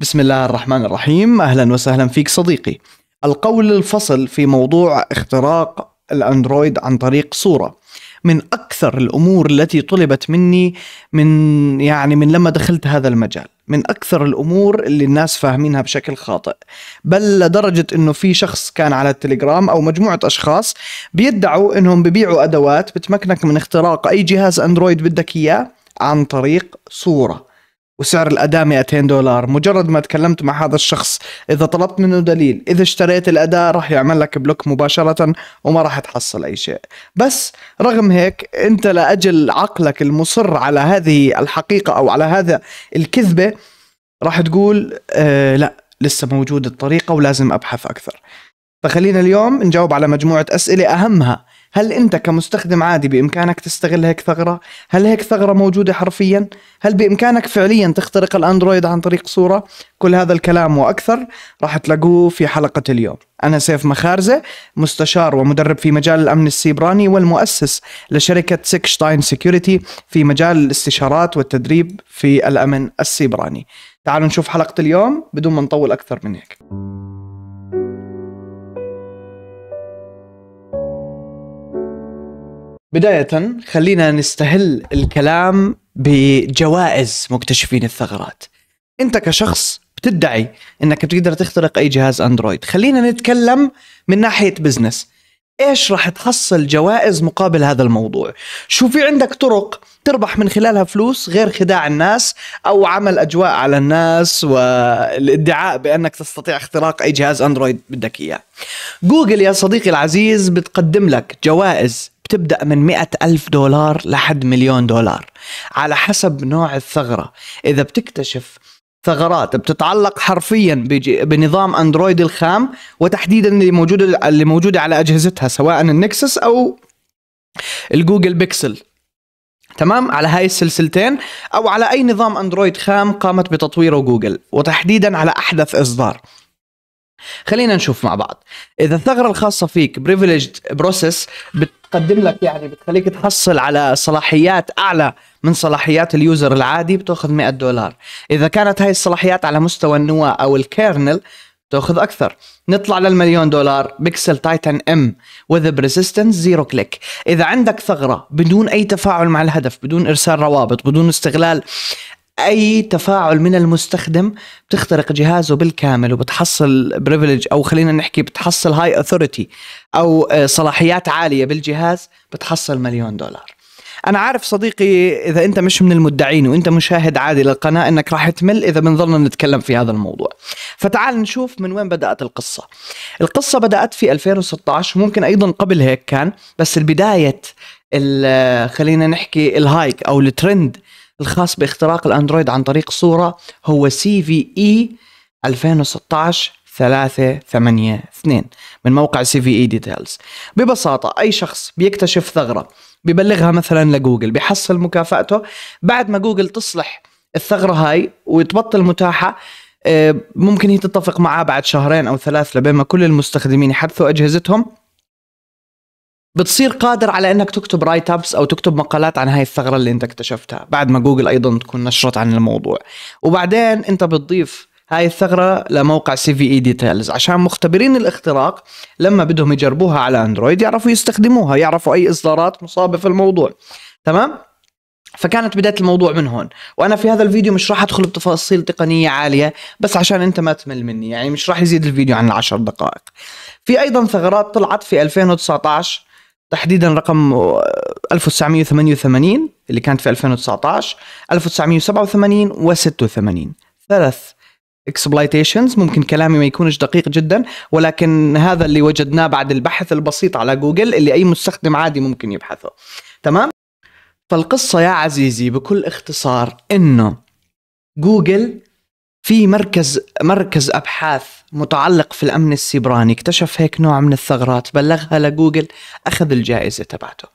بسم الله الرحمن الرحيم اهلا وسهلا فيك صديقي القول الفصل في موضوع اختراق الاندرويد عن طريق صوره من اكثر الامور التي طلبت مني من يعني من لما دخلت هذا المجال من اكثر الامور اللي الناس فاهمينها بشكل خاطئ بل لدرجه انه في شخص كان على التليجرام او مجموعه اشخاص بيدعوا انهم ببيعوا ادوات بتمكنك من اختراق اي جهاز اندرويد بدك اياه عن طريق صوره وسعر الأداة 200 دولار مجرد ما تكلمت مع هذا الشخص اذا طلبت منه دليل اذا اشتريت الأداة راح يعمل لك بلوك مباشره وما راح تحصل اي شيء بس رغم هيك انت لاجل عقلك المصر على هذه الحقيقه او على هذا الكذبه راح تقول آه لا لسه موجود الطريقه ولازم ابحث اكثر فخلينا اليوم نجاوب على مجموعه اسئله اهمها هل انت كمستخدم عادي بامكانك تستغل هيك ثغره هل هيك ثغره موجوده حرفيا هل بامكانك فعليا تخترق الاندرويد عن طريق صوره كل هذا الكلام واكثر راح تلاقوه في حلقه اليوم انا سيف مخارزه مستشار ومدرب في مجال الامن السيبراني والمؤسس لشركه سيكشتاين سيكيورتي في مجال الاستشارات والتدريب في الامن السيبراني تعالوا نشوف حلقه اليوم بدون ما نطول اكثر من هيك بداية خلينا نستهل الكلام بجوائز مكتشفين الثغرات انت كشخص بتدعي انك بتقدر تخترق اي جهاز اندرويد خلينا نتكلم من ناحية بزنس ايش راح تحصل جوائز مقابل هذا الموضوع شو في عندك طرق تربح من خلالها فلوس غير خداع الناس او عمل اجواء على الناس والادعاء بانك تستطيع اختراق اي جهاز اندرويد بدك اياه جوجل يا صديقي العزيز بتقدم لك جوائز بتبدأ من مئة ألف دولار لحد مليون دولار على حسب نوع الثغرة إذا بتكتشف ثغرات بتتعلق حرفيا بنظام اندرويد الخام وتحديدا اللي موجوده اللي موجوده على اجهزتها سواء النكسس او الجوجل بيكسل تمام على هاي السلسلتين او على اي نظام اندرويد خام قامت بتطويره جوجل وتحديدا على احدث اصدار خلينا نشوف مع بعض اذا الثغره الخاصه فيك بريفليجد بروسيس بت بتقدم لك يعني بتخليك تحصل على صلاحيات اعلى من صلاحيات اليوزر العادي بتاخذ 100 دولار اذا كانت هاي الصلاحيات على مستوى النواه او الكيرنل تاخذ اكثر نطلع للمليون دولار بيكسل تايتن ام وذ ريزيستنس زيرو كليك اذا عندك ثغره بدون اي تفاعل مع الهدف بدون ارسال روابط بدون استغلال اي تفاعل من المستخدم بتخترق جهازه بالكامل وبتحصل بريفليج او خلينا نحكي بتحصل هاي اوثوريتي او آه، صلاحيات عاليه بالجهاز بتحصل مليون دولار انا عارف صديقي اذا انت مش من المدعين وانت مشاهد عادي للقناه انك راح تمل اذا بنظلنا نتكلم في هذا الموضوع فتعال نشوف من وين بدات القصه القصه بدات في 2016 ممكن ايضا قبل هيك كان بس البدايه آه، خلينا نحكي الهايك او الترند الخاص باختراق الاندرويد عن طريق صورة هو سي في اي 2016 382 من موقع سي في اي ديتيلز ببساطة أي شخص بيكتشف ثغرة ببلغها مثلا لجوجل بيحصل مكافأته بعد ما جوجل تصلح الثغرة هاي وتبطل متاحة آه، ممكن هي تتفق معاه بعد شهرين أو ثلاث لبين ما كل المستخدمين يحدثوا أجهزتهم بتصير قادر على انك تكتب رايت ابس او تكتب مقالات عن هاي الثغره اللي انت اكتشفتها بعد ما جوجل ايضا تكون نشرت عن الموضوع وبعدين انت بتضيف هاي الثغره لموقع سي في اي ديتيلز عشان مختبرين الاختراق لما بدهم يجربوها على اندرويد يعرفوا يستخدموها يعرفوا اي اصدارات مصابه في الموضوع تمام فكانت بداية الموضوع من هون وأنا في هذا الفيديو مش راح أدخل بتفاصيل تقنية عالية بس عشان أنت ما تمل مني يعني مش راح يزيد الفيديو عن العشر دقائق في أيضا ثغرات طلعت في 2019 تحديدا رقم 1988 آه، اللي كانت في 2019 1987 و86 ثلاث اكسبلايتيشنز ممكن كلامي ما يكونش دقيق جدا ولكن هذا اللي وجدناه بعد البحث البسيط على جوجل اللي اي مستخدم عادي ممكن يبحثه تمام فالقصة يا عزيزي بكل اختصار انه جوجل في مركز مركز ابحاث متعلق في الامن السيبراني اكتشف هيك نوع من الثغرات بلغها لجوجل اخذ الجائزه تبعته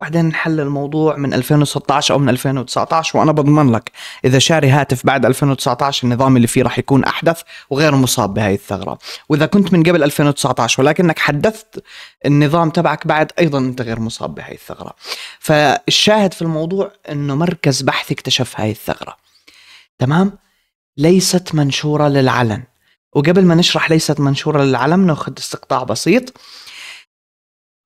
بعدين نحل الموضوع من 2016 او من 2019 وانا بضمن لك اذا شاري هاتف بعد 2019 النظام اللي فيه راح يكون احدث وغير مصاب بهاي الثغره واذا كنت من قبل 2019 ولكنك حدثت النظام تبعك بعد ايضا انت غير مصاب بهاي الثغره فالشاهد في الموضوع انه مركز بحث اكتشف هاي الثغره تمام ليست منشورة للعلن وقبل ما نشرح ليست منشورة للعلن ناخذ استقطاع بسيط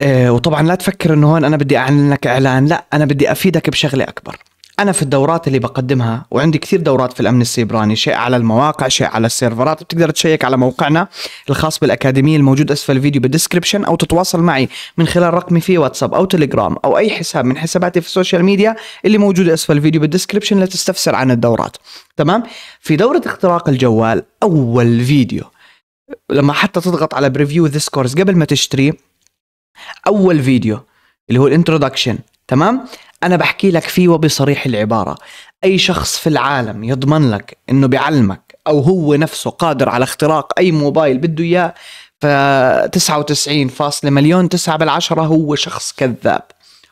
آه، وطبعا لا تفكر انه هون انا بدي اعلن لك اعلان لا انا بدي افيدك بشغله اكبر انا في الدورات اللي بقدمها وعندي كثير دورات في الامن السيبراني شيء على المواقع شيء على السيرفرات بتقدر تشيك على موقعنا الخاص بالاكاديميه الموجود اسفل الفيديو بالدسكربشن او تتواصل معي من خلال رقمي في واتساب او تليجرام او اي حساب من حساباتي في السوشيال ميديا اللي موجوده اسفل الفيديو بالدسكربشن لتستفسر عن الدورات تمام في دوره اختراق الجوال اول فيديو لما حتى تضغط على بريفيو ذيس كورس قبل ما تشتريه اول فيديو اللي هو الانترودكشن تمام انا بحكي لك فيه وبصريح العباره اي شخص في العالم يضمن لك انه بيعلمك او هو نفسه قادر على اختراق اي موبايل بده اياه ف 99 فاصلة مليون تسعة بالعشرة هو شخص كذاب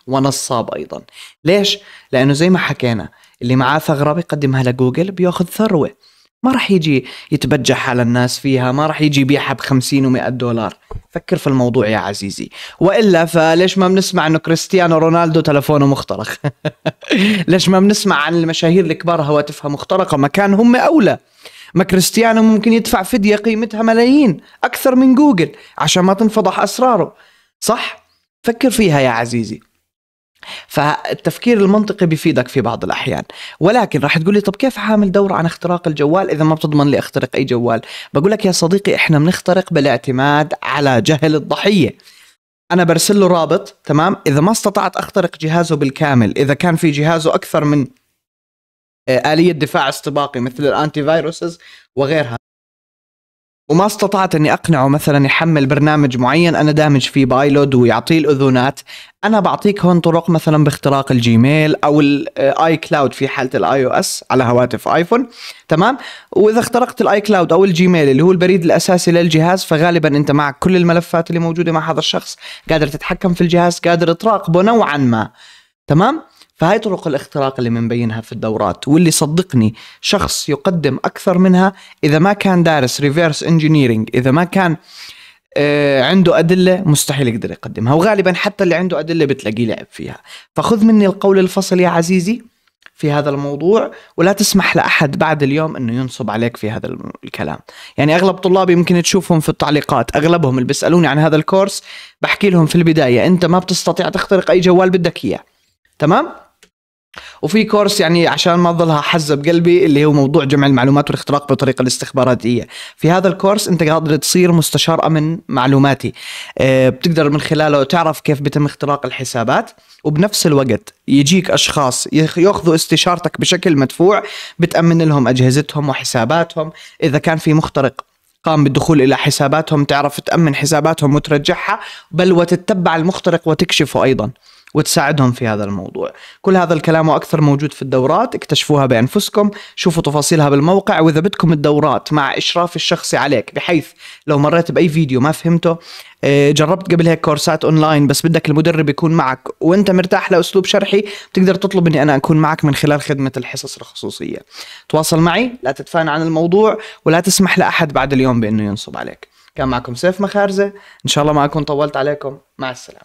ونصاب ايضا ليش لانه زي ما حكينا اللي معاه ثغره بيقدمها لجوجل بياخذ ثروه ما راح يجي يتبجح على الناس فيها ما راح يجي يبيعها ب 50 و100 دولار فكر في الموضوع يا عزيزي والا فليش ما بنسمع انه كريستيانو رونالدو تلفونه مخترق ليش ما بنسمع عن المشاهير الكبار هواتفها مخترقه مكان هم اولى ما كريستيانو ممكن يدفع فدية قيمتها ملايين أكثر من جوجل عشان ما تنفضح أسراره صح؟ فكر فيها يا عزيزي فالتفكير المنطقي بيفيدك في بعض الاحيان ولكن راح تقول لي طب كيف حامل دوره عن اختراق الجوال اذا ما بتضمن لي اخترق اي جوال بقول لك يا صديقي احنا بنخترق بالاعتماد على جهل الضحيه انا برسل له رابط تمام اذا ما استطعت اخترق جهازه بالكامل اذا كان في جهازه اكثر من آه، آلية دفاع استباقي مثل الانتي فايروسز وغيرها وما استطعت اني اقنعه مثلا يحمل برنامج معين انا دامج فيه بايلود ويعطيه الاذونات انا بعطيك هون طرق مثلا باختراق الجيميل او الاي آه، كلاود في حاله الاي او اس على هواتف ايفون تمام واذا اخترقت الاي كلاود او الجيميل اللي هو البريد الاساسي للجهاز فغالبا انت معك كل الملفات اللي موجوده مع هذا الشخص قادر تتحكم في الجهاز قادر تراقبه نوعا ما تمام فهاي طرق الاختراق اللي منبينها في الدورات واللي صدقني شخص يقدم أكثر منها إذا ما كان دارس ريفيرس انجينيرينج إذا ما كان آه، عنده أدلة مستحيل يقدر يقدمها وغالبا حتى اللي عنده أدلة بتلاقيه لعب فيها فخذ مني القول الفصل يا عزيزي في هذا الموضوع ولا تسمح لأحد بعد اليوم أنه ينصب عليك في هذا الكلام يعني أغلب طلابي يمكن تشوفهم في التعليقات أغلبهم اللي بيسألوني عن هذا الكورس بحكي لهم في البداية أنت ما بتستطيع تخترق أي جوال بدك إياه تمام؟ وفي كورس يعني عشان ما اضلها حزه بقلبي اللي هو موضوع جمع المعلومات والاختراق بطريقه الاستخباراتيه في هذا الكورس انت قادر تصير مستشار امن معلوماتي آه، بتقدر من خلاله تعرف كيف بيتم اختراق الحسابات وبنفس الوقت يجيك اشخاص ياخذوا استشارتك بشكل مدفوع بتامن لهم اجهزتهم وحساباتهم اذا كان في مخترق قام بالدخول الى حساباتهم تعرف تامن حساباتهم وترجعها بل وتتبع المخترق وتكشفه ايضا وتساعدهم في هذا الموضوع كل هذا الكلام وأكثر موجود في الدورات اكتشفوها بأنفسكم شوفوا تفاصيلها بالموقع وإذا بدكم الدورات مع إشراف الشخصي عليك بحيث لو مريت بأي فيديو ما فهمته آه، جربت قبل هيك كورسات اونلاين بس بدك المدرب يكون معك وانت مرتاح لاسلوب شرحي بتقدر تطلب اني انا اكون معك من خلال خدمه الحصص الخصوصيه تواصل معي لا تتفانى عن الموضوع ولا تسمح لاحد بعد اليوم بانه ينصب عليك كان معكم سيف مخارزه ان شاء الله ما اكون طولت عليكم مع السلامه